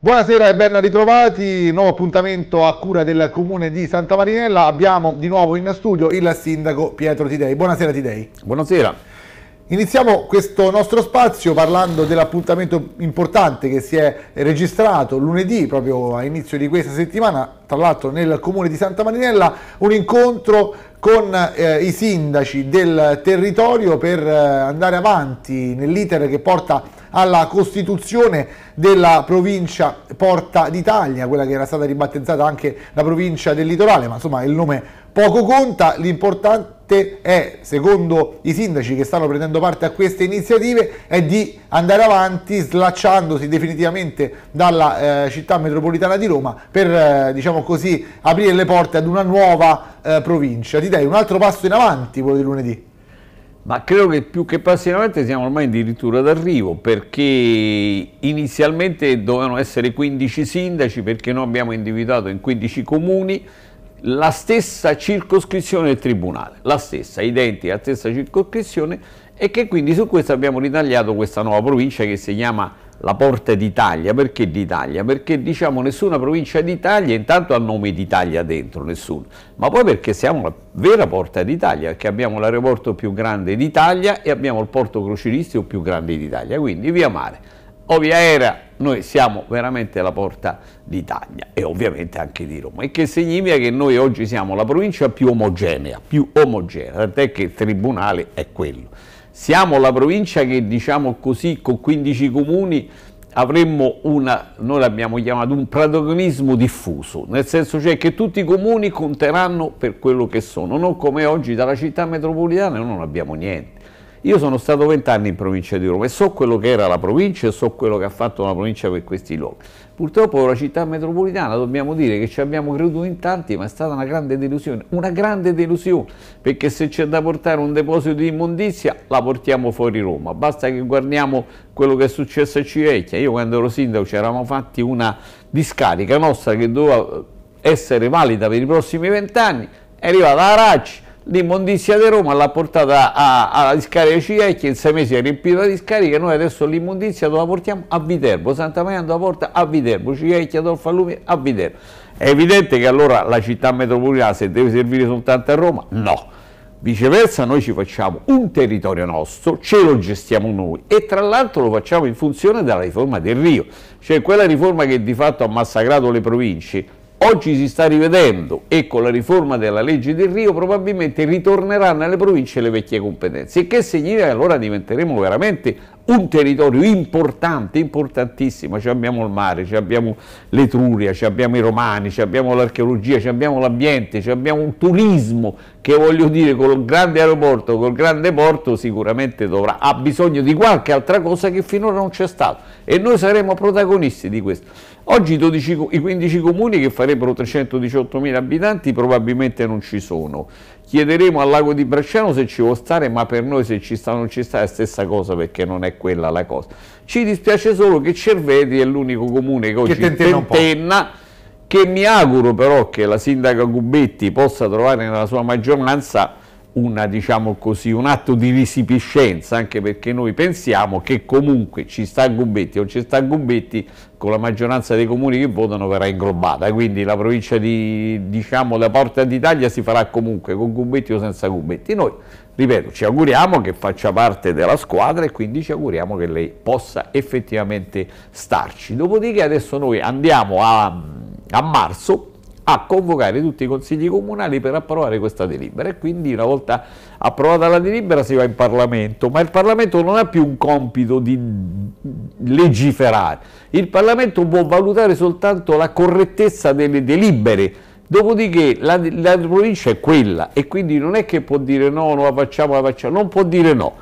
Buonasera e ben ritrovati, nuovo appuntamento a cura del comune di Santa Marinella, abbiamo di nuovo in studio il sindaco Pietro Tidei. Buonasera Tidei. Buonasera. Iniziamo questo nostro spazio parlando dell'appuntamento importante che si è registrato lunedì, proprio a inizio di questa settimana, tra l'altro nel comune di Santa Marinella, un incontro con eh, i sindaci del territorio per eh, andare avanti nell'iter che porta alla costituzione della provincia Porta d'Italia, quella che era stata ribattezzata anche la provincia del litorale, ma insomma il nome Poco conta, l'importante è, secondo i sindaci che stanno prendendo parte a queste iniziative, è di andare avanti slacciandosi definitivamente dalla eh, città metropolitana di Roma per, eh, diciamo così, aprire le porte ad una nuova eh, provincia. Ti dai un altro passo in avanti quello di lunedì? Ma credo che più che passi in avanti siamo ormai addirittura d'arrivo perché inizialmente dovevano essere 15 sindaci perché noi abbiamo individuato in 15 comuni la stessa circoscrizione del tribunale, la stessa, identica, la stessa circoscrizione e che quindi su questo abbiamo ritagliato questa nuova provincia che si chiama la Porta d'Italia. Perché d'Italia? Perché diciamo nessuna provincia d'Italia, intanto ha nome d'Italia dentro, nessuno, ma poi perché siamo la vera Porta d'Italia, perché abbiamo l'aeroporto più grande d'Italia e abbiamo il porto croceristico più grande d'Italia, quindi via mare o aerea, noi siamo veramente la porta d'Italia e ovviamente anche di Roma, il che significa che noi oggi siamo la provincia più omogenea, più omogenea, tant'è che il tribunale è quello. Siamo la provincia che, diciamo così, con 15 comuni avremmo una, noi l'abbiamo chiamato un protagonismo diffuso, nel senso cioè che tutti i comuni conteranno per quello che sono, non come oggi dalla città metropolitana noi non abbiamo niente io sono stato vent'anni in provincia di Roma e so quello che era la provincia e so quello che ha fatto la provincia per questi luoghi. Purtroppo la città metropolitana, dobbiamo dire che ci abbiamo creduto in tanti, ma è stata una grande delusione, una grande delusione, perché se c'è da portare un deposito di immondizia la portiamo fuori Roma, basta che guardiamo quello che è successo a Civecchia. Io quando ero sindaco ci eravamo fatti una discarica nostra che doveva essere valida per i prossimi vent'anni, è arrivata la Racci, l'immondizia di Roma l'ha portata a, a Scarica Civecchia, in sei mesi è riempita di scariche, noi adesso l'immondizia la portiamo? A Viterbo, Santa Maria a porta a Viterbo, Civecchia, Adolfo Allumi a Viterbo. È evidente che allora la città metropolitana se deve servire soltanto a Roma? No. Viceversa noi ci facciamo un territorio nostro, ce lo gestiamo noi e tra l'altro lo facciamo in funzione della riforma del Rio, cioè quella riforma che di fatto ha massacrato le province, Oggi si sta rivedendo e con la riforma della legge del Rio probabilmente ritorneranno alle province le vecchie competenze, il che significa che allora diventeremo veramente un territorio importante, importantissimo, ci abbiamo il mare, ci abbiamo l'Etruria, ci abbiamo i Romani, ci abbiamo l'archeologia, ci abbiamo l'ambiente, ci abbiamo un turismo che voglio dire con un grande aeroporto, col grande porto sicuramente dovrà, ha bisogno di qualche altra cosa che finora non c'è stato e noi saremo protagonisti di questo. Oggi 12, i 15 comuni che farebbero 318 mila abitanti probabilmente non ci sono, Chiederemo al lago di Bresciano se ci può stare, ma per noi se ci sta o non ci sta è la stessa cosa perché non è quella la cosa. Ci dispiace solo che Cerveti è l'unico comune che oggi che tentenna, tentenna che mi auguro però che la sindaca Gubetti possa trovare nella sua maggioranza una, diciamo così, un atto di risipiscenza, anche perché noi pensiamo che comunque ci sta Gubetti o ci sta Gubetti, con la maggioranza dei comuni che votano verrà inglobata, quindi la provincia di, diciamo, la Porta d'Italia si farà comunque con Gubetti o senza Gubetti. Noi, ripeto, ci auguriamo che faccia parte della squadra e quindi ci auguriamo che lei possa effettivamente starci. Dopodiché adesso noi andiamo a, a marzo, a convocare tutti i consigli comunali per approvare questa delibera e quindi una volta approvata la delibera si va in Parlamento, ma il Parlamento non ha più un compito di legiferare, il Parlamento può valutare soltanto la correttezza delle delibere, dopodiché la, la provincia è quella e quindi non è che può dire no, non la facciamo, la facciamo, non può dire no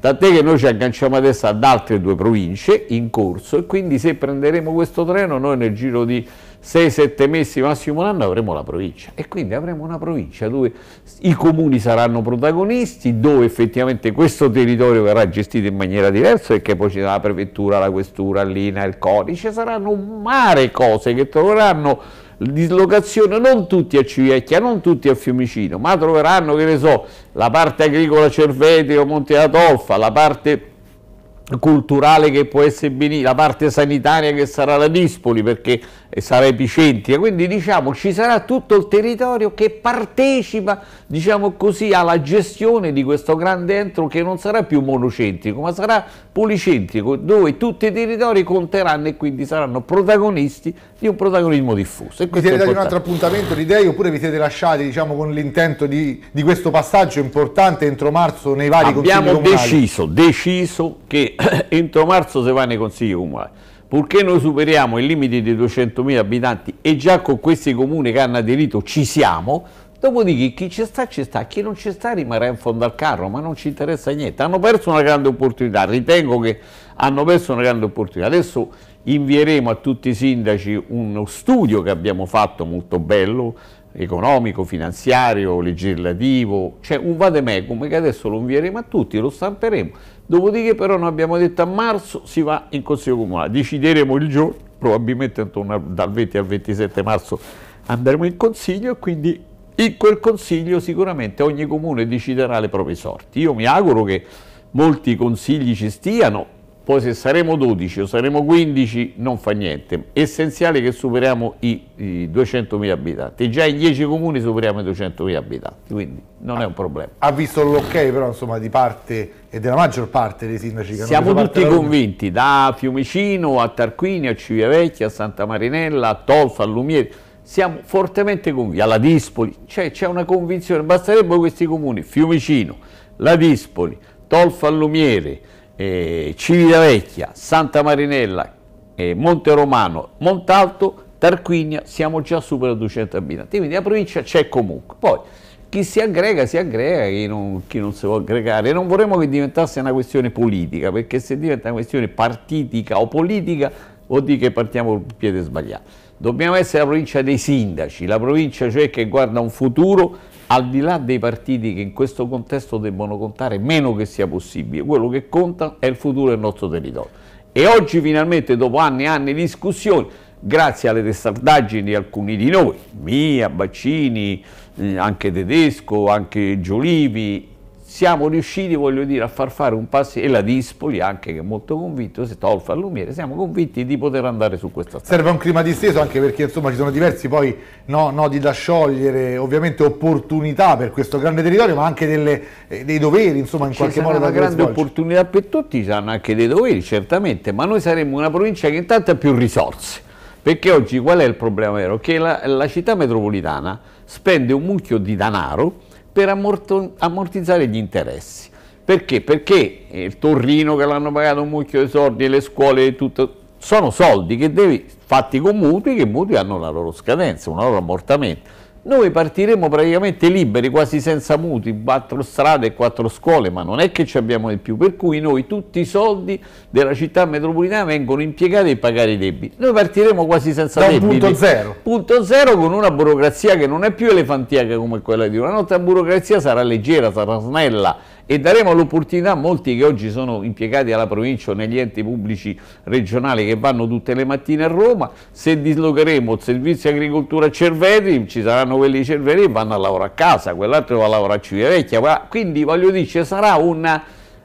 tant'è che noi ci agganciamo adesso ad altre due province in corso e quindi se prenderemo questo treno noi nel giro di 6-7 mesi, massimo un anno avremo la provincia e quindi avremo una provincia dove i comuni saranno protagonisti, dove effettivamente questo territorio verrà gestito in maniera diversa perché poi ci sarà la prefettura, la questura, l'INA, il codice, saranno un mare cose che troveranno dislocazione non tutti a Civiecchia, non tutti a Fiumicino, ma troveranno, che ne so, la parte agricola Cervetri o Monte della Tolfa, la parte culturale che può essere Benì, la parte sanitaria che sarà la Dispoli, perché sarà Epicentria, quindi diciamo ci sarà tutto il territorio che partecipa diciamo così, alla gestione di questo grande entro che non sarà più monocentrico ma sarà policentrico dove tutti i territori conteranno e quindi saranno protagonisti di un protagonismo diffuso. E vi siete dati un altro appuntamento di Dei oppure vi siete lasciati diciamo, con l'intento di, di, questo passaggio importante entro marzo nei vari Abbiamo consigli comunali? Abbiamo deciso, deciso che entro marzo si va nei consigli comunali purché noi superiamo il limite di 200.000 abitanti e già con questi comuni che hanno aderito ci siamo, Dopodiché chi ci sta ci sta, chi non ci sta rimarrà in fondo al carro, ma non ci interessa niente. Hanno perso una grande opportunità, ritengo che hanno perso una grande opportunità. Adesso invieremo a tutti i sindaci uno studio che abbiamo fatto molto bello, economico, finanziario, legislativo, cioè un vademecum che adesso lo invieremo a tutti, lo stamperemo, dopodiché però noi abbiamo detto a marzo si va in Consiglio Comunale, decideremo il giorno, probabilmente intorno dal 20 al 27 marzo andremo in Consiglio e quindi in quel Consiglio sicuramente ogni comune deciderà le proprie sorti. Io mi auguro che molti consigli ci stiano, poi se saremo 12 o saremo 15 non fa niente, è essenziale che superiamo i, i 200.000 abitanti, già in 10 comuni superiamo i 200.000 abitanti, quindi non è un problema. Ha visto l'ok okay, però insomma di parte e della maggior parte dei sindaci che Siamo tutti convinti, da Fiumicino a Tarquini, a Civiavecchia a Santa Marinella, a Tolfa, a Lumieri, siamo fortemente convinti, alla Dispoli, cioè, c'è una convinzione, basterebbero questi comuni, Fiumicino, la Dispoli, Tolfa, a Lumiere, eh, Civitavecchia, Santa Marinella, eh, Monte Romano, Montalto, Tarquinia, siamo già supera 200 abitanti, quindi la provincia c'è comunque. Poi chi si aggrega si aggrega, chi non, chi non si può aggregare. Non vorremmo che diventasse una questione politica, perché se diventa una questione partitica o politica vuol dire che partiamo col piede sbagliato. Dobbiamo essere la provincia dei sindaci, la provincia cioè che guarda un futuro al di là dei partiti che in questo contesto debbono contare meno che sia possibile, quello che conta è il futuro del nostro territorio. E oggi finalmente, dopo anni e anni di discussioni, grazie alle testardaggini di alcuni di noi, mia, Baccini, eh, anche Tedesco, anche Giolivi siamo riusciti, voglio dire, a far fare un passo, e la Dispoli anche che è molto convinto, se Tolfa il Lumiere, siamo convinti di poter andare su questa strada. Serve un clima disteso anche perché insomma ci sono diversi poi no, nodi da sciogliere, ovviamente opportunità per questo grande territorio, ma anche delle, eh, dei doveri, insomma in ci qualche modo da una grande svolge. opportunità per tutti, ci saranno anche dei doveri, certamente, ma noi saremmo una provincia che intanto ha più risorse. Perché oggi qual è il problema vero? Che la, la città metropolitana spende un mucchio di denaro per ammortizzare gli interessi. Perché? Perché il Torrino che l'hanno pagato un mucchio di soldi, le scuole, tutto, sono soldi che devi, fatti con mutui, che i mutui hanno la loro scadenza, un loro ammortamento noi partiremo praticamente liberi, quasi senza mutui, quattro strade e quattro scuole, ma non è che ci abbiamo di più, per cui noi tutti i soldi della città metropolitana vengono impiegati per pagare i debiti. Noi partiremo quasi senza da debiti. punto zero. Punto zero con una burocrazia che non è più elefantiaca come quella di una nostra burocrazia sarà leggera, sarà snella, e daremo l'opportunità a molti che oggi sono impiegati alla provincia o negli enti pubblici regionali che vanno tutte le mattine a Roma, se dislocheremo il servizio agricoltura a Cerveri, ci saranno quelli di Cervetri che vanno a lavorare a casa, quell'altro va a lavorare a Civitavecchia, quindi voglio dire ci sarà un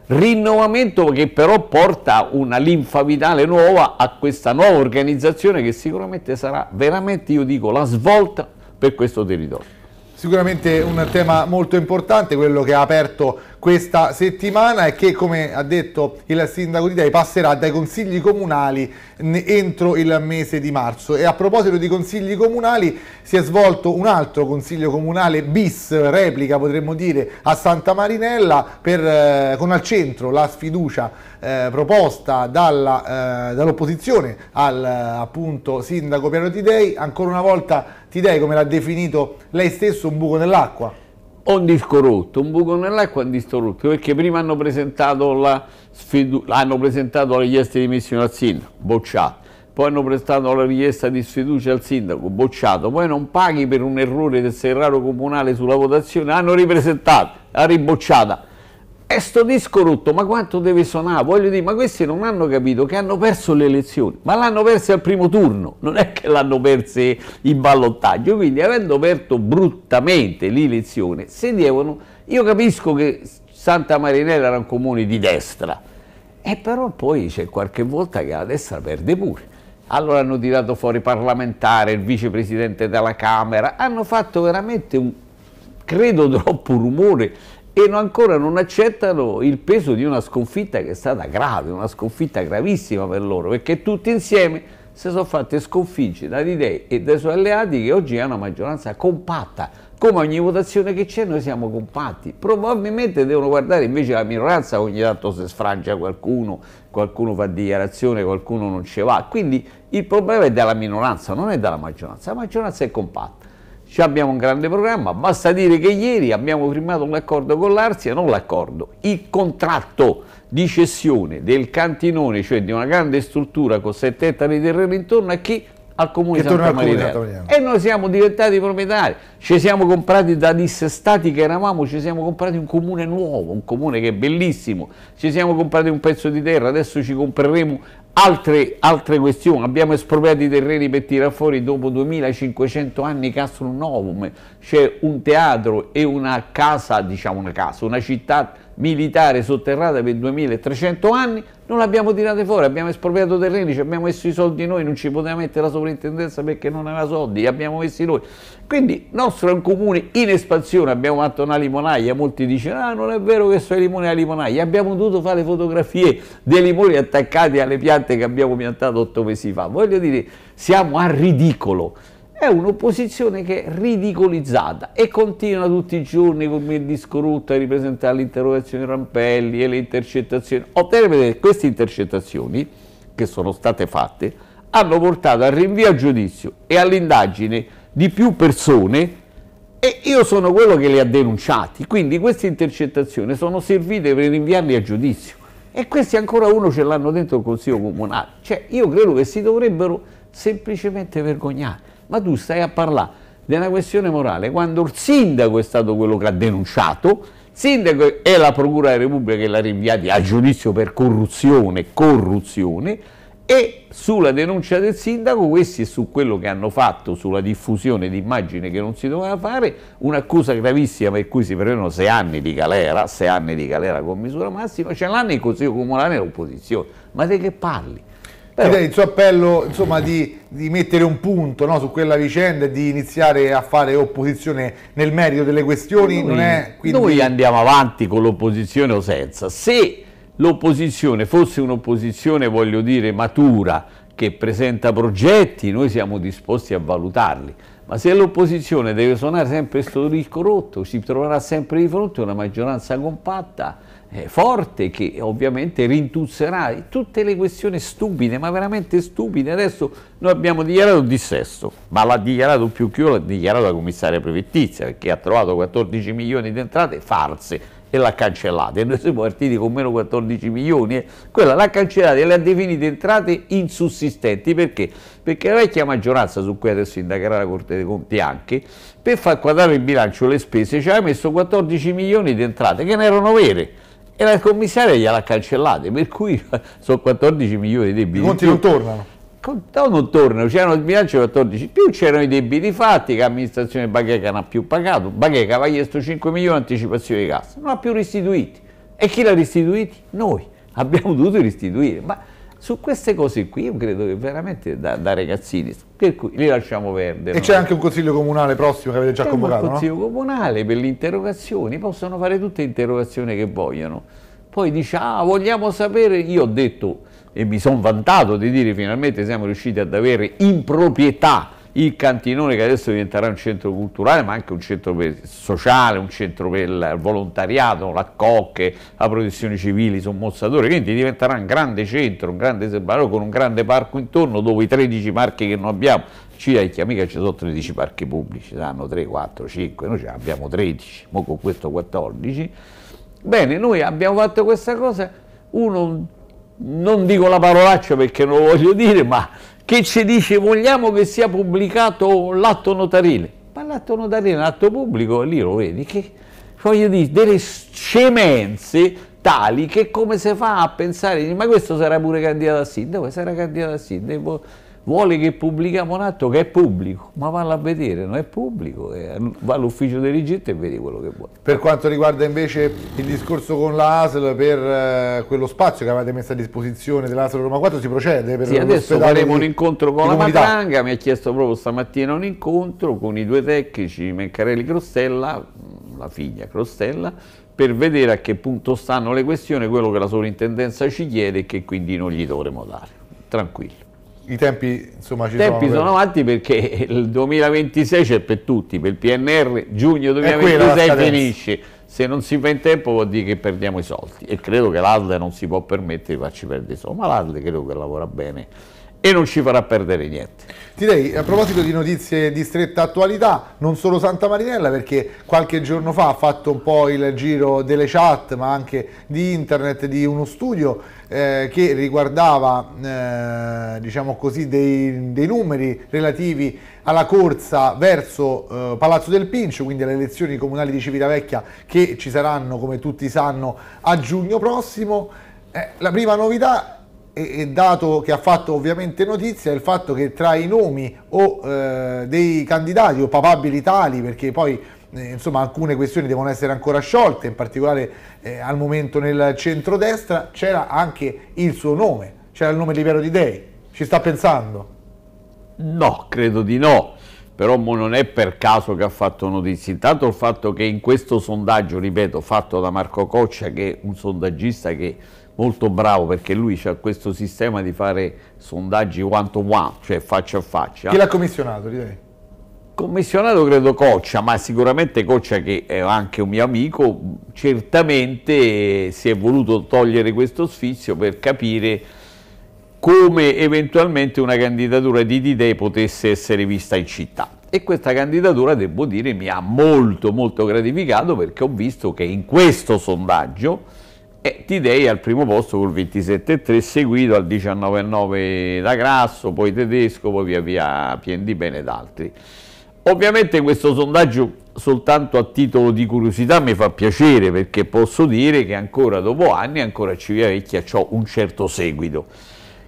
rinnovamento che però porta una linfa vitale nuova a questa nuova organizzazione che sicuramente sarà veramente, io dico, la svolta per questo territorio. Sicuramente un tema molto importante, quello che ha aperto questa settimana e che come ha detto il sindaco di Dei passerà dai consigli comunali entro il mese di marzo e a proposito di consigli comunali si è svolto un altro consiglio comunale bis replica potremmo dire a Santa Marinella per, eh, con al centro la sfiducia eh, proposta eh, dall'opposizione eh, dall al appunto sindaco Piero Tidei ancora una volta Tidei come l'ha definito lei stesso un buco nell'acqua o un disco rotto, un buco nell'acqua è un disco rotto, perché prima hanno presentato, la sfiducia, hanno presentato la richiesta di dimissione al sindaco, bocciato, poi hanno presentato la richiesta di sfiducia al sindaco, bocciato, poi non paghi per un errore del serraro comunale sulla votazione, hanno ripresentato, la ribocciata e eh, sto disco rotto, ma quanto deve suonare? Voglio dire, ma questi non hanno capito che hanno perso le elezioni, ma l'hanno perse al primo turno, non è che l'hanno perse in ballottaggio, quindi avendo perso bruttamente l'elezione, se devono, io capisco che Santa Marinella era un comune di destra, e però poi c'è qualche volta che la destra perde pure. Allora hanno tirato fuori parlamentare, il vicepresidente della Camera, hanno fatto veramente un, credo troppo rumore e ancora non accettano il peso di una sconfitta che è stata grave, una sconfitta gravissima per loro, perché tutti insieme si sono fatti sconfiggere dagli dei e dai suoi alleati che oggi hanno una maggioranza compatta. Come ogni votazione che c'è noi siamo compatti. Probabilmente devono guardare invece la minoranza, ogni tanto se sfrangia qualcuno, qualcuno fa dichiarazione, qualcuno non ce va. Quindi il problema è della minoranza, non è della maggioranza. La maggioranza è compatta. Ci abbiamo un grande programma, basta dire che ieri abbiamo firmato un accordo con l'Arsia, non l'accordo, il contratto di cessione del cantinone, cioè di una grande struttura con 7 ettari di terreno intorno a chi? Al Comune di Santa Maria. E noi siamo diventati proprietari, ci siamo comprati da dissestati che eravamo, ci siamo comprati un comune nuovo, un comune che è bellissimo, ci siamo comprati un pezzo di terra, adesso ci compreremo Altre, altre, questioni, abbiamo espropriato i terreni per tirare fuori dopo 2500 anni Castrum Novum, c'è un teatro e una casa, diciamo una casa, una città militare sotterrata per 2300 anni, non l'abbiamo tirata fuori, abbiamo espropriato terreni, ci abbiamo messo i soldi noi, non ci poteva mettere la sovrintendenza perché non aveva soldi, li abbiamo messi noi. Quindi il nostro è un comune in espansione, abbiamo fatto una limonaia, molti dicono ah non è vero che sono i limoni alla limonaia, abbiamo dovuto fare fotografie dei limoni attaccati alle piante che abbiamo piantato otto mesi fa, voglio dire siamo a ridicolo è un'opposizione che è ridicolizzata e continua tutti i giorni con il disco rotto a ripresentare l'interrogazione Rampelli e le intercettazioni. Ottenere che queste intercettazioni che sono state fatte hanno portato al rinvio a giudizio e all'indagine di più persone e io sono quello che le ha denunciati, quindi queste intercettazioni sono servite per rinviarli a giudizio e questi ancora uno ce l'hanno dentro il Consiglio Comunale, cioè io credo che si dovrebbero semplicemente vergognare ma tu stai a parlare di una questione morale quando il sindaco è stato quello che ha denunciato, il sindaco è la Procura della Repubblica che l'ha rinviato a giudizio per corruzione, corruzione, e sulla denuncia del sindaco, questi e su quello che hanno fatto sulla diffusione di immagini che non si doveva fare, un'accusa gravissima per cui si prevedono sei anni di galera, sei anni di galera con misura massima, ce l'hanno in Consiglio Comunale e l'opposizione, ma di che parli? Però... il suo appello insomma, di, di, mettere un punto no, su quella vicenda e di iniziare a fare opposizione nel merito delle questioni. Noi, è, quindi... noi andiamo avanti con l'opposizione o senza. Se l'opposizione fosse un'opposizione, voglio dire, matura, che presenta progetti, noi siamo disposti a valutarli. Ma se l'opposizione deve suonare sempre questo disco rotto, si troverà sempre di fronte a una maggioranza compatta eh, forte che ovviamente rintuzzerà tutte le questioni stupide, ma veramente stupide. Adesso noi abbiamo dichiarato il dissesto, ma l'ha dichiarato più che io, l'ha dichiarato la commissaria prefettizia, perché ha trovato 14 milioni di entrate farse e l'ha cancellata e noi siamo partiti con meno 14 milioni e quella l'ha cancellata e le ha definite entrate insussistenti perché? Perché la vecchia maggioranza su cui adesso indagherà la Corte dei Conti anche per far quadrare il bilancio le spese ci aveva messo 14 milioni di entrate che non erano vere e la commissaria gliela cancellate, per cui sono 14 milioni di debiti. I conti non tornano? No, non tornano, c'erano il bilancio 14, più c'erano i debiti fatti che l'amministrazione Bagheca non ha più pagato, Bagheca aveva chiesto 5 milioni di anticipazione di cassa, non ha più restituiti. E chi l'ha restituiti? Noi, abbiamo dovuto restituire. Ma su queste cose qui io credo che veramente da, da ragazzini, per cui li lasciamo perdere. E c'è anche un consiglio comunale prossimo che avete già convocato, un consiglio no? comunale per le interrogazioni, possono fare tutte le interrogazioni che vogliono. Poi dice, ah, vogliamo sapere, io ho detto e mi sono vantato di dire finalmente siamo riusciti ad avere in proprietà il cantinone che adesso diventerà un centro culturale ma anche un centro sociale, un centro per il volontariato, la cocche, la protezione civile, i sommozzatore, quindi diventerà un grande centro, un grande serbatoio con un grande parco intorno dove i 13 parchi che non abbiamo, ci dai mica ci sono 13 parchi pubblici, saranno 3, 4, 5, noi ce ne abbiamo 13, mo con questo 14. Bene, noi abbiamo fatto questa cosa, uno non dico la parolaccia perché non lo voglio dire, ma che ci dice vogliamo che sia pubblicato l'atto notarile. Ma l'atto notarile è un atto pubblico lì lo vedi che, voglio dire, delle scemenze tali che come si fa a pensare, ma questo sarà pure candidato a sindaco, sarà candidato a sindaco vuole che pubblichiamo un atto che è pubblico, ma vanno a vedere, non è pubblico, va all'ufficio dirigente e vedi quello che vuole. Per quanto riguarda invece il discorso con la ASL per eh, quello spazio che avete messo a disposizione dell'ASL Roma 4, si procede? Per sì, adesso faremo di, un incontro con la comunità. Matranga, mi ha chiesto proprio stamattina un incontro con i due tecnici Meccarelli Crostella, la figlia Crostella, per vedere a che punto stanno le questioni, quello che la sovrintendenza ci chiede e che quindi non gli dovremo dare. Tranquillo. I tempi, insomma, ci tempi sono, sono avanti perché il 2026 c'è per tutti, per il PNR giugno 2026 finisce. Se non si fa in tempo vuol dire che perdiamo i soldi e credo che l'ALDE non si può permettere di farci perdere i soldi, ma l'ALDE credo che lavora bene e non ci farà perdere niente. Direi, a proposito di notizie di stretta attualità, non solo Santa Marinella, perché qualche giorno fa ha fatto un po' il giro delle chat, ma anche di internet, di uno studio eh, che riguardava, eh, diciamo così, dei, dei, numeri relativi alla corsa verso eh, Palazzo del Pincio, quindi alle elezioni comunali di Civitavecchia che ci saranno, come tutti sanno, a giugno prossimo. Eh, la prima novità e, dato che ha fatto ovviamente notizia il fatto che tra i nomi o eh, dei candidati o papabili tali, perché poi eh, insomma alcune questioni devono essere ancora sciolte, in particolare eh, al momento nel centrodestra c'era anche il suo nome, c'era il nome di Piero Di Dei. Ci sta pensando? No, credo di no. Però non è per caso che ha fatto notizia. Intanto il fatto che in questo sondaggio, ripeto, fatto da Marco Coccia, che è un sondaggista che molto bravo perché lui ha questo sistema di fare sondaggi one to one, cioè faccia a faccia. Chi l'ha commissionato di Commissionato credo Coccia, ma sicuramente Coccia che è anche un mio amico, certamente si è voluto togliere questo sfizio per capire come eventualmente una candidatura di Didei potesse essere vista in città. E questa candidatura, devo dire, mi ha molto molto gratificato perché ho visto che in questo sondaggio e Tidei al primo posto col 27,3, seguito al 19,9 da Grasso, poi Tedesco, poi via via Piendi Bene ed altri. Ovviamente questo sondaggio soltanto a titolo di curiosità mi fa piacere perché posso dire che ancora dopo anni, ancora a Vecchia ho un certo seguito.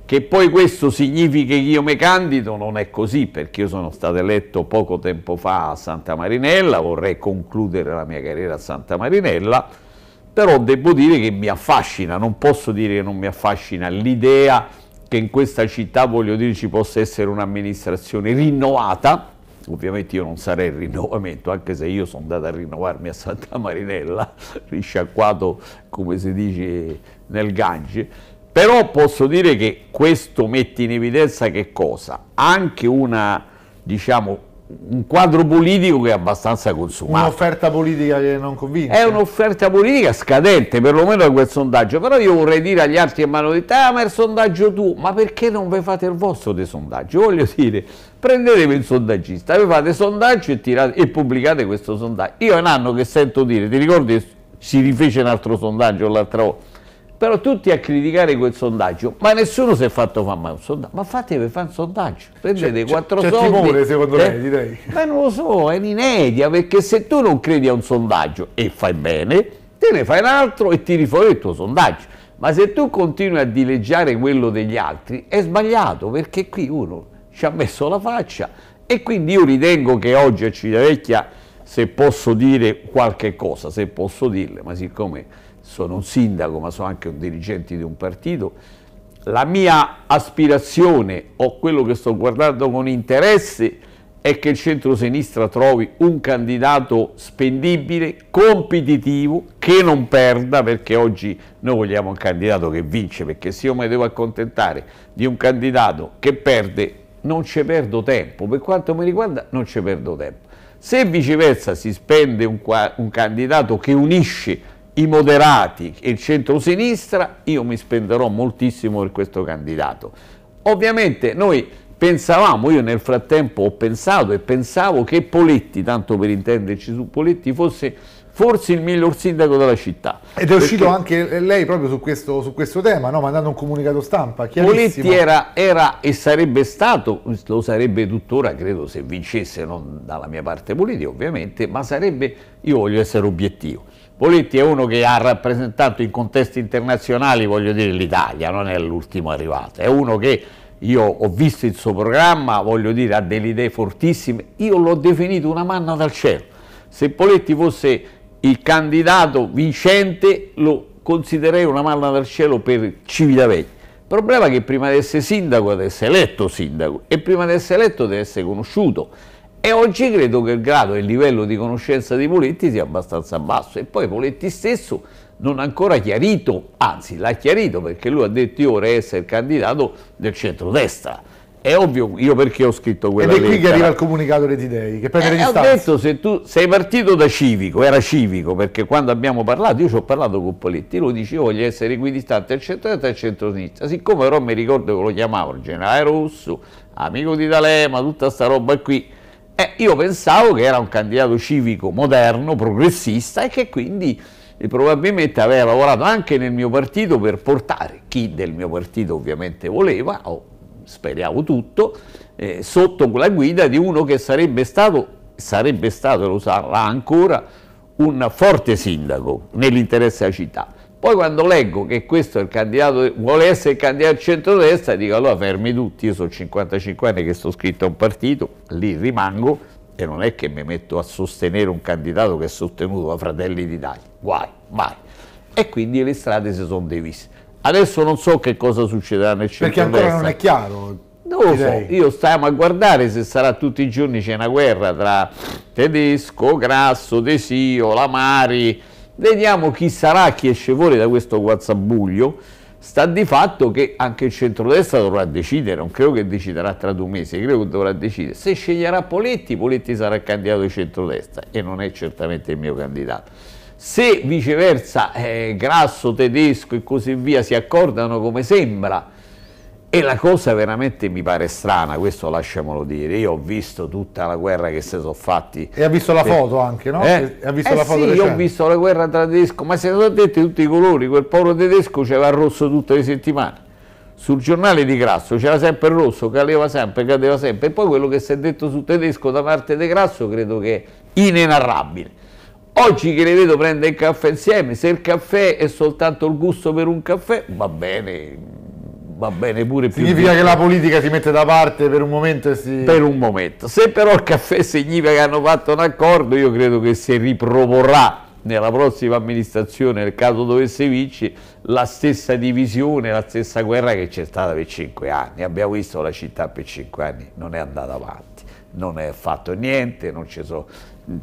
Che poi questo significhi che io mi candido non è così perché io sono stato eletto poco tempo fa a Santa Marinella, vorrei concludere la mia carriera a Santa Marinella, però devo dire che mi affascina, non posso dire che non mi affascina l'idea che in questa città, voglio dire, ci possa essere un'amministrazione rinnovata, ovviamente io non sarei il rinnovamento, anche se io sono andato a rinnovarmi a Santa Marinella, risciacquato come si dice nel Gange, però posso dire che questo mette in evidenza che cosa? Anche una, diciamo, un quadro politico che è abbastanza consumato. Un'offerta politica che non convince. È un'offerta politica scadente, perlomeno da quel sondaggio, però io vorrei dire agli altri che ah ma è il sondaggio tu, ma perché non vi fate il vostro dei sondaggi? Voglio dire, prendetevi il sondaggista, vi fate sondaggio e, tirate, e pubblicate questo sondaggio. Io è un anno che sento dire, ti ricordi si rifece un altro sondaggio l'altra volta? però tutti a criticare quel sondaggio, ma nessuno si è fatto fare mai un sondaggio, ma fatevi fare un sondaggio, prendete quattro soldi. C'è timore secondo eh? me, direi. Ma non lo so, è un'inedia, perché se tu non credi a un sondaggio e fai bene, te ne fai un altro e tiri fuori il tuo sondaggio. Ma se tu continui a dileggiare quello degli altri, è sbagliato, perché qui uno ci ha messo la faccia e quindi io ritengo che oggi a Civitavecchia, se posso dire qualche cosa, se posso dirle, ma siccome sono un sindaco ma sono anche un dirigente di un partito, la mia aspirazione o quello che sto guardando con interesse è che il centro-sinistra trovi un candidato spendibile, competitivo, che non perda, perché oggi noi vogliamo un candidato che vince, perché se io mi devo accontentare di un candidato che perde, non ci perdo tempo, per quanto mi riguarda non ci perdo tempo. Se viceversa si spende un, un candidato che unisce i moderati e il centro-sinistra, io mi spenderò moltissimo per questo candidato. Ovviamente noi pensavamo, io nel frattempo ho pensato e pensavo che Poletti, tanto per intenderci su Poletti, fosse forse il miglior sindaco della città. Ed è uscito anche lei proprio su questo, su questo tema, no? mandando un comunicato stampa. Poletti era, era, e sarebbe stato, lo sarebbe tuttora, credo se vincesse, non dalla mia parte politica ovviamente, ma sarebbe, io voglio essere obiettivo, Poletti è uno che ha rappresentato in contesti internazionali, voglio dire, l'Italia, non è l'ultimo arrivato, è uno che io ho visto il suo programma, voglio dire, ha delle idee fortissime, io l'ho definito una manna dal cielo. Se Poletti fosse il candidato vincente lo considererei una manna dal cielo per Civitavecchia. Il problema è che prima di essere sindaco deve essere eletto sindaco e prima di essere eletto deve essere conosciuto. E oggi credo che il grado e il livello di conoscenza di Poletti sia abbastanza basso e poi Poletti stesso non ha ancora chiarito, anzi l'ha chiarito perché lui ha detto io vorrei essere candidato del centrodestra. È ovvio, io perché ho scritto quella lettera. Ed è lettera. qui che arriva il comunicato dei Dei, che prende eh, distanza. Ho detto, se tu sei partito da civico, era civico, perché quando abbiamo parlato, io ci ho parlato con Poletti, lui dicevo voglio essere equidistante al centro-destra e al centro-sinistra. Siccome però mi ricordo che lo chiamavano, generale Russo, amico di D'Alema, tutta sta roba qui, eh, io pensavo che era un candidato civico moderno, progressista e che quindi eh, probabilmente aveva lavorato anche nel mio partito per portare chi del mio partito ovviamente voleva, o speriamo tutto, eh, sotto la guida di uno che sarebbe stato, sarebbe stato lo sarà ancora, un forte sindaco nell'interesse della città. Poi quando leggo che questo è il candidato, vuole essere il candidato al centrodestra, dico allora fermi tutti, io sono 55 anni che sto scritto a un partito, lì rimango e non è che mi metto a sostenere un candidato che è sostenuto da Fratelli d'Italia, guai, mai. E quindi le strade si sono divise. Adesso non so che cosa succederà nel centrodestra. Perché ancora non è chiaro. Non lo so, io stiamo a guardare se sarà tutti i giorni c'è una guerra tra Tedesco, Grasso, Desio, Lamari, Vediamo chi sarà chi esce fuori da questo guazzabuglio. Sta di fatto che anche il centrodestra dovrà decidere, non credo che deciderà tra due mesi, credo che dovrà decidere. Se sceglierà Poletti, Poletti sarà il candidato di centrodestra e non è certamente il mio candidato. Se viceversa eh, Grasso, Tedesco e così via si accordano come sembra, e la cosa veramente mi pare strana, questo lasciamolo dire, io ho visto tutta la guerra che si sono fatti. E ha visto la eh, foto anche, no? Eh? E ha visto eh la foto sì, io ho visto la guerra tra tedesco, ma se ne sono detti tutti i colori, quel povero tedesco c'era il rosso tutte le settimane. Sul giornale di Grasso c'era sempre il rosso, caleva sempre, cadeva sempre. E poi quello che si è detto sul tedesco da parte di Grasso credo che è inenarrabile. Oggi che le vedo prendere il caffè insieme, se il caffè è soltanto il gusto per un caffè, va bene, va bene pure più significa di... che la politica si mette da parte per un momento e si... per un momento se però il caffè significa che hanno fatto un accordo io credo che si riproporrà nella prossima amministrazione nel caso dovesse vincere la stessa divisione la stessa guerra che c'è stata per cinque anni abbiamo visto la città per cinque anni non è andata avanti non è fatto niente, ci sono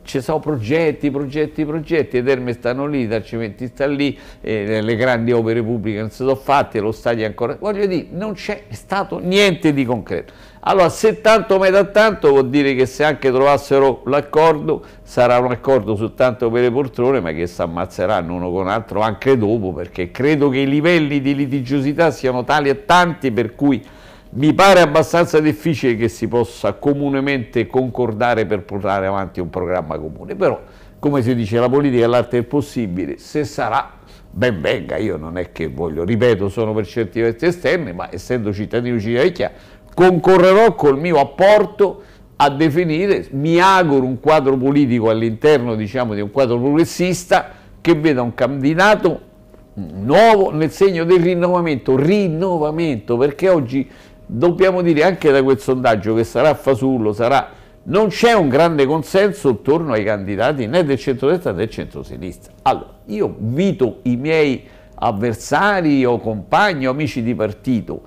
so progetti, progetti, progetti, i terme stanno lì, i tacimenti stanno lì, eh, le grandi opere pubbliche non si sono fatte, lo stadio ancora, voglio dire, non c'è stato niente di concreto. Allora, se tanto mai da tanto vuol dire che se anche trovassero l'accordo, sarà un accordo soltanto per le poltrone, ma che si ammazzeranno uno con l'altro anche dopo, perché credo che i livelli di litigiosità siano tali e tanti per cui mi pare abbastanza difficile che si possa comunemente concordare per portare avanti un programma comune, però come si dice la politica è l'arte del possibile, se sarà ben venga, io non è che voglio, ripeto, sono per certi versi esterni, ma essendo cittadino di Civicchia concorrerò col mio apporto a definire, mi auguro, un quadro politico all'interno diciamo, di un quadro progressista che veda un candidato nuovo nel segno del rinnovamento, rinnovamento, perché oggi dobbiamo dire anche da quel sondaggio che sarà fasullo, sarà... non c'è un grande consenso attorno ai candidati né del centrodestra né del centrosinistra. Allora, io invito i miei avversari o compagni o amici di partito,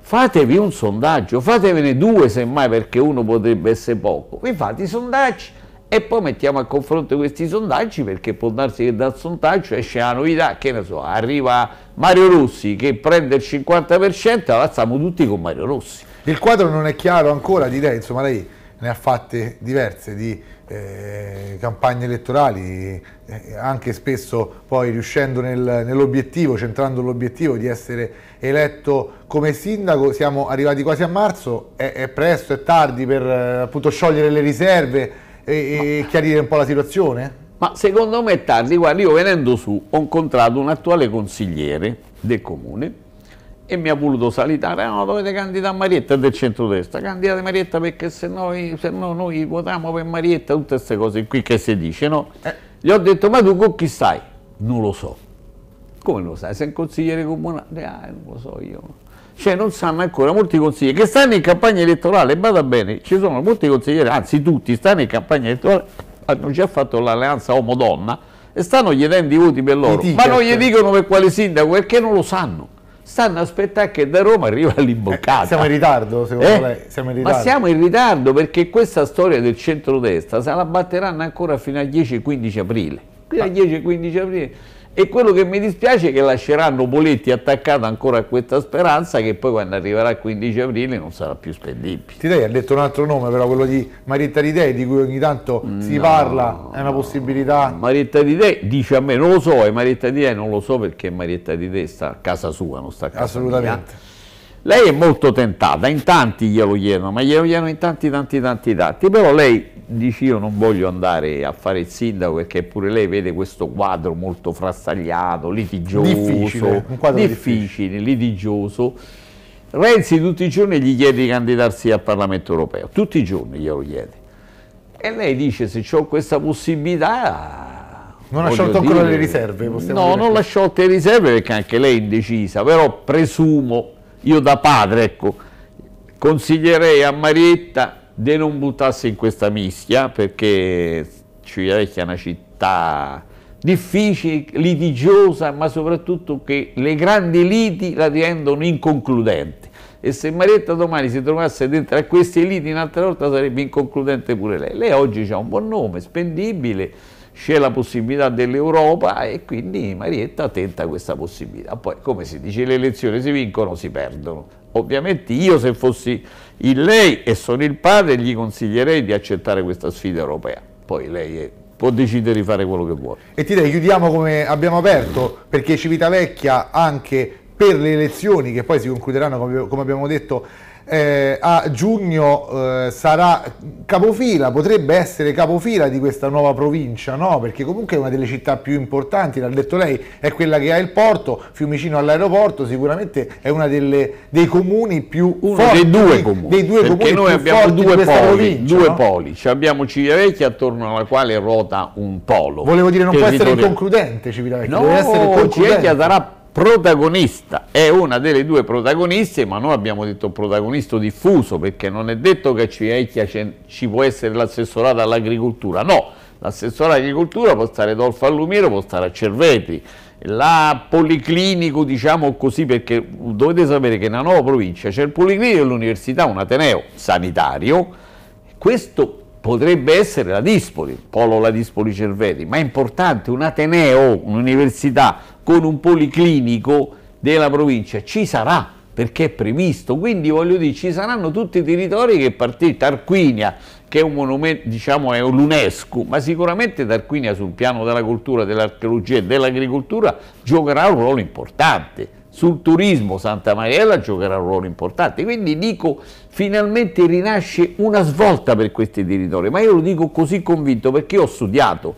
fatevi un sondaggio, fatevene due semmai perché uno potrebbe essere poco, vi fate i sondaggi, e poi mettiamo a confronto questi sondaggi perché può darsi che dal sondaggio esce la novità, che ne so, arriva Mario Rossi che prende il 50%, allora stiamo tutti con Mario Rossi. Il quadro non è chiaro ancora, direi, insomma lei ne ha fatte diverse di eh, campagne elettorali, eh, anche spesso poi riuscendo nel, nell'obiettivo, centrando l'obiettivo di essere eletto come sindaco, siamo arrivati quasi a marzo, è, è presto, è tardi per eh, appunto sciogliere le riserve, e, e chiarire un po' la situazione? Ma secondo me è tardi, guarda, io venendo su ho incontrato un attuale consigliere del comune e mi ha voluto salitare, ah, no, dovete candidare Marietta del centrodestra, candidate Marietta perché se, noi, se no noi votiamo per Marietta, tutte queste cose qui che si dice, no? Eh. Gli ho detto, ma tu con chi stai? Non lo so. Come lo sai? Sei un consigliere comunale? Ah, non lo so io cioè non sanno ancora molti consiglieri che stanno in campagna elettorale, bada bene, ci sono molti consiglieri, anzi tutti stanno in campagna elettorale, hanno già fatto l'alleanza uomo-donna e stanno chiedendo i voti per loro, ma non gli dicono per quale sindaco perché non lo sanno. Stanno aspettando che da Roma arriva eh, l'imboccata. Eh, siamo in ritardo, secondo eh? lei? Siamo in ritardo. Ma siamo in ritardo perché questa storia del centrodestra se la batteranno ancora fino al 10-15 aprile. Fino al 10-15 aprile e quello che mi dispiace è che lasceranno Boletti attaccato ancora a questa speranza che poi quando arriverà il 15 aprile non sarà più spendibile. Tidei ha detto un altro nome però, quello di Marietta Ridei di cui ogni tanto si no, parla, è una possibilità. Marietta Ridei dice a me, non lo so, e Marietta Ridei non lo so perché Marietta Ridei sta a casa sua, non sta a casa Assolutamente. Mia lei è molto tentata, in tanti glielo chiedono, ma glielo chiedono in tanti, tanti, tanti, tanti, però lei dice io non voglio andare a fare il sindaco perché pure lei vede questo quadro molto frastagliato, litigioso, difficile, difficile, difficile, litigioso. Renzi tutti i giorni gli chiede di candidarsi al Parlamento europeo, tutti i giorni glielo chiede. E lei dice se ho questa possibilità non ha sciolto ancora le riserve? No, non l'ha sciolto le riserve perché anche lei è indecisa, però presumo io da padre, ecco, consiglierei a Marietta di non buttarsi in questa mischia perché Civitavecchia è una città difficile, litigiosa, ma soprattutto che le grandi liti la rendono inconcludente. E se Marietta domani si trovasse dentro a queste liti un'altra volta sarebbe inconcludente pure lei. Lei oggi ha un buon nome, spendibile, c'è la possibilità dell'Europa e quindi Marietta tenta questa possibilità. Poi, come si dice, le elezioni si vincono, si perdono. Ovviamente io se fossi il lei e sono il padre gli consiglierei di accettare questa sfida europea. Poi lei è può decidere di fare quello che vuole. E ti direi chiudiamo come abbiamo aperto, perché Civitavecchia anche per le elezioni che poi si concluderanno, come abbiamo detto, eh, a giugno eh, sarà capofila, potrebbe essere capofila di questa nuova provincia, no? perché comunque è una delle città più importanti, l'ha detto lei, è quella che ha il porto, Fiumicino all'aeroporto, sicuramente è uno dei comuni più Uno forti, dei due comuni, dei due perché comuni noi abbiamo due poli, due no? poli, abbiamo Civitavecchia attorno alla quale ruota un polo. Volevo dire, non può essere inconcludente Civitavecchia, no, deve essere concludente. Civitavecchia sarà protagonista, è una delle due protagoniste, ma noi abbiamo detto protagonista diffuso, perché non è detto che a Civecchia ci può essere l'assessorato all'agricoltura, no, l'assessorato all'agricoltura può stare Dolfo Allumiero, può stare a Cerveti, la Policlinico, diciamo così, perché dovete sapere che nella nuova provincia c'è il Policlinico e l'università, un Ateneo sanitario, questo potrebbe essere la Dispoli, Polo la Dispoli Cerveti, ma è importante un Ateneo, un'università con un policlinico della provincia, ci sarà perché è previsto, quindi voglio dire ci saranno tutti i territori che partì Tarquinia, che è un monumento, diciamo è l'UNESCO, ma sicuramente Tarquinia sul piano della cultura, dell'archeologia e dell'agricoltura giocherà un ruolo importante sul turismo Santa Mariella giocherà un ruolo importante, quindi dico finalmente rinasce una svolta per questi territori, ma io lo dico così convinto perché ho studiato,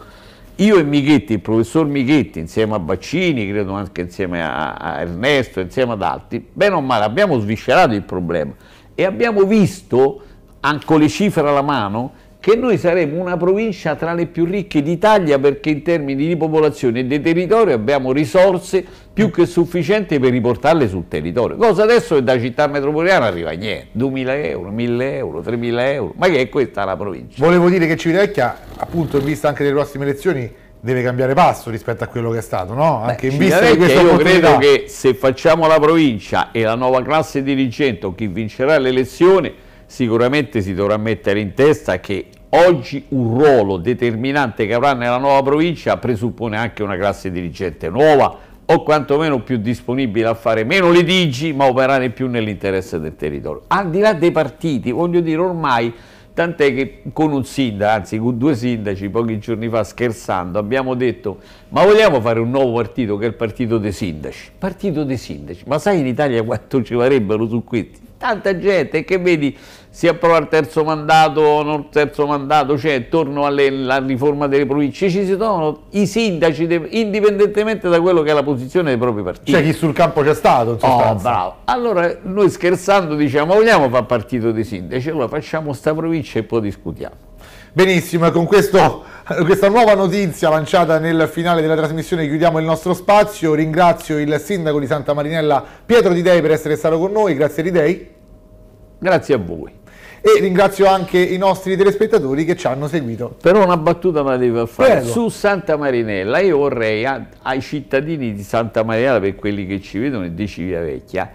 io e Michetti, il professor Michetti insieme a Baccini, credo anche insieme a Ernesto, insieme ad altri, bene o male abbiamo sviscerato il problema e abbiamo visto, anche le cifre alla mano, che noi saremmo una provincia tra le più ricche d'Italia perché in termini di popolazione e di territorio abbiamo risorse più che sufficienti per riportarle sul territorio. Cosa adesso che da città metropolitana arriva niente, 2.000 euro, 1.000 euro, 3.000 euro, ma che è questa la provincia? Volevo dire che Civitavecchia, appunto in vista anche delle prossime elezioni, deve cambiare passo rispetto a quello che è stato, no? Anche Beh, in vista di questa Io credo che se facciamo la provincia e la nuova classe dirigente o chi vincerà l'elezione sicuramente si dovrà mettere in testa che oggi un ruolo determinante che avrà nella nuova provincia presuppone anche una classe dirigente nuova o quantomeno più disponibile a fare meno litigi ma operare più nell'interesse del territorio. Al di là dei partiti, voglio dire ormai, tant'è che con un sindaco, anzi con due sindaci pochi giorni fa scherzando abbiamo detto ma vogliamo fare un nuovo partito che è il partito dei sindaci, partito dei sindaci, ma sai in Italia quanto ci farebbero su questi? tanta gente che vedi si approva il terzo mandato o non il terzo mandato, cioè intorno alla riforma delle province ci si trovano i sindaci de, indipendentemente da quello che è la posizione dei propri partiti. C'è chi sul campo c'è stato in oh, sostanza. Oh, bravo. Allora noi scherzando diciamo vogliamo fare partito dei sindaci, allora facciamo sta provincia e poi discutiamo. Benissimo, con questo, questa nuova notizia lanciata nel finale della trasmissione chiudiamo il nostro spazio. Ringrazio il sindaco di Santa Marinella Pietro Di Dei per essere stato con noi. Grazie Di Dei. Grazie a voi. E ringrazio anche i nostri telespettatori che ci hanno seguito. Però una battuta me la devo fare. Prego. Su Santa Marinella io vorrei ai cittadini di Santa Marinella, per quelli che ci vedono e di Civia Vecchia,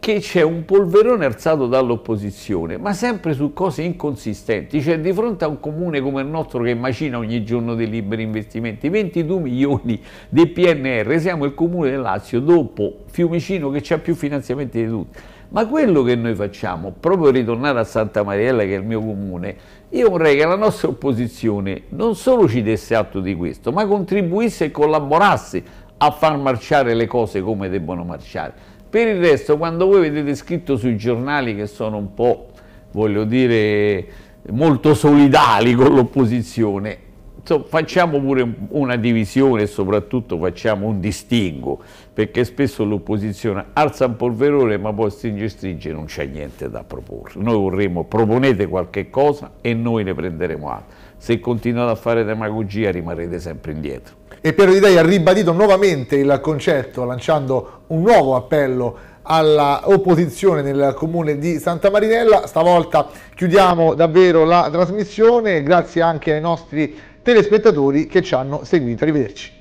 che c'è un polverone alzato dall'opposizione, ma sempre su cose inconsistenti, cioè di fronte a un comune come il nostro che macina ogni giorno dei liberi investimenti, 22 milioni di PNR, siamo il comune del Lazio dopo Fiumicino che ha più finanziamenti di tutti. Ma quello che noi facciamo, proprio ritornare a Santa Mariella che è il mio comune, io vorrei che la nostra opposizione non solo ci desse atto di questo, ma contribuisse e collaborasse a far marciare le cose come debbono marciare per il resto, quando voi vedete scritto sui giornali che sono un po', voglio dire, molto solidali con l'opposizione, facciamo pure una divisione e soprattutto facciamo un distingo, perché spesso l'opposizione alza un polverone ma poi stringe e stringe e non c'è niente da proporre. Noi vorremmo proponete qualche cosa e noi ne prenderemo atto. Se continuate a fare demagogia rimarrete sempre indietro e Piero Di Dei ha ribadito nuovamente il concetto lanciando un nuovo appello alla opposizione nel comune di Santa Marinella. Stavolta chiudiamo davvero la trasmissione, grazie anche ai nostri telespettatori che ci hanno seguito. Arrivederci.